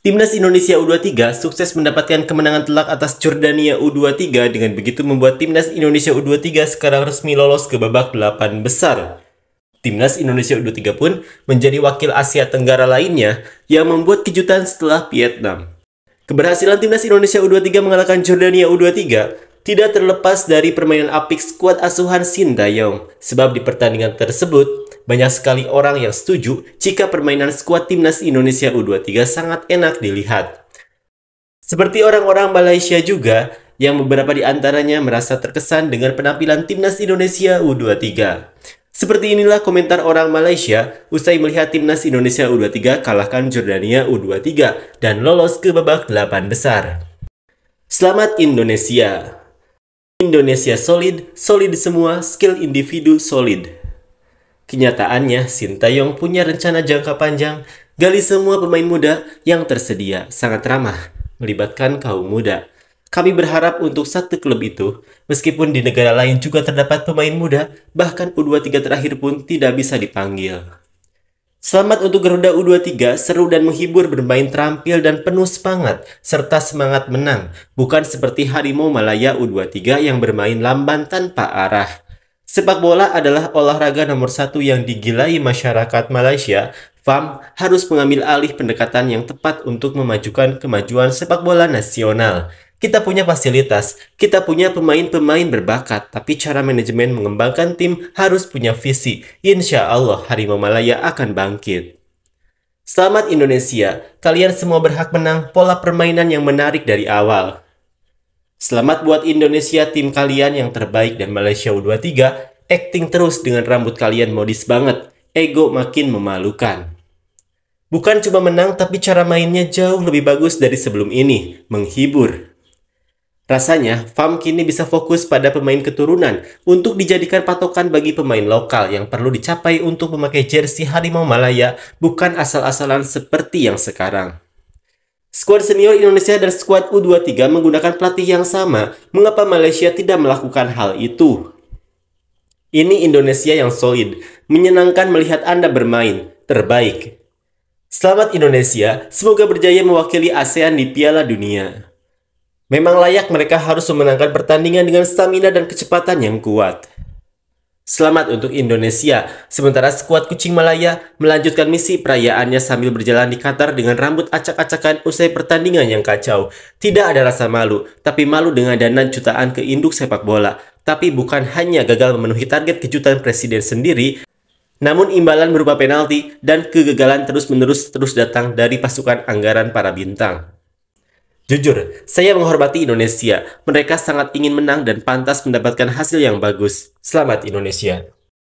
Timnas Indonesia U23 sukses mendapatkan kemenangan telak atas Jordania U23 dengan begitu membuat Timnas Indonesia U23 sekarang resmi lolos ke babak 8 besar. Timnas Indonesia U23 pun menjadi wakil Asia Tenggara lainnya yang membuat kejutan setelah Vietnam. Keberhasilan Timnas Indonesia U23 mengalahkan Jordania U23 tidak terlepas dari permainan apik skuad asuhan Shin Yong sebab di pertandingan tersebut banyak sekali orang yang setuju jika permainan skuad timnas Indonesia U23 sangat enak dilihat. Seperti orang-orang Malaysia juga, yang beberapa di antaranya merasa terkesan dengan penampilan timnas Indonesia U23. Seperti inilah komentar orang Malaysia usai melihat timnas Indonesia U23 kalahkan Jordania U23 dan lolos ke babak 8 besar. Selamat Indonesia! Indonesia solid, solid semua, skill individu solid. Kenyataannya, Sintayong punya rencana jangka panjang, gali semua pemain muda yang tersedia sangat ramah, melibatkan kaum muda. Kami berharap untuk satu klub itu, meskipun di negara lain juga terdapat pemain muda, bahkan U23 terakhir pun tidak bisa dipanggil. Selamat untuk Garuda U23, seru dan menghibur bermain terampil dan penuh semangat, serta semangat menang, bukan seperti Harimau Malaya U23 yang bermain lamban tanpa arah. Sepak bola adalah olahraga nomor satu yang digilai masyarakat Malaysia. FAM harus mengambil alih pendekatan yang tepat untuk memajukan kemajuan sepak bola nasional. Kita punya fasilitas, kita punya pemain-pemain berbakat, tapi cara manajemen mengembangkan tim harus punya visi. Insya Allah Harimau Malaya akan bangkit. Selamat Indonesia, kalian semua berhak menang pola permainan yang menarik dari awal. Selamat buat Indonesia tim kalian yang terbaik dan Malaysia U23, acting terus dengan rambut kalian modis banget, ego makin memalukan. Bukan cuma menang tapi cara mainnya jauh lebih bagus dari sebelum ini, menghibur. Rasanya, FAM kini bisa fokus pada pemain keturunan untuk dijadikan patokan bagi pemain lokal yang perlu dicapai untuk memakai jersey Harimau Malaya, bukan asal-asalan seperti yang sekarang. Skuad senior Indonesia dan skuad U23 menggunakan pelatih yang sama. Mengapa Malaysia tidak melakukan hal itu? Ini Indonesia yang solid, menyenangkan melihat Anda bermain, terbaik. Selamat Indonesia, semoga berjaya mewakili ASEAN di Piala Dunia. Memang layak mereka harus memenangkan pertandingan dengan stamina dan kecepatan yang kuat. Selamat untuk Indonesia. Sementara skuad Kucing Malaya melanjutkan misi perayaannya sambil berjalan di Qatar dengan rambut acak-acakan usai pertandingan yang kacau. Tidak ada rasa malu, tapi malu dengan dana jutaan ke induk sepak bola. Tapi bukan hanya gagal memenuhi target kejutan presiden sendiri, namun imbalan berupa penalti dan kegagalan terus-menerus terus datang dari pasukan anggaran para bintang. Jujur, saya menghormati Indonesia. Mereka sangat ingin menang dan pantas mendapatkan hasil yang bagus. Selamat Indonesia.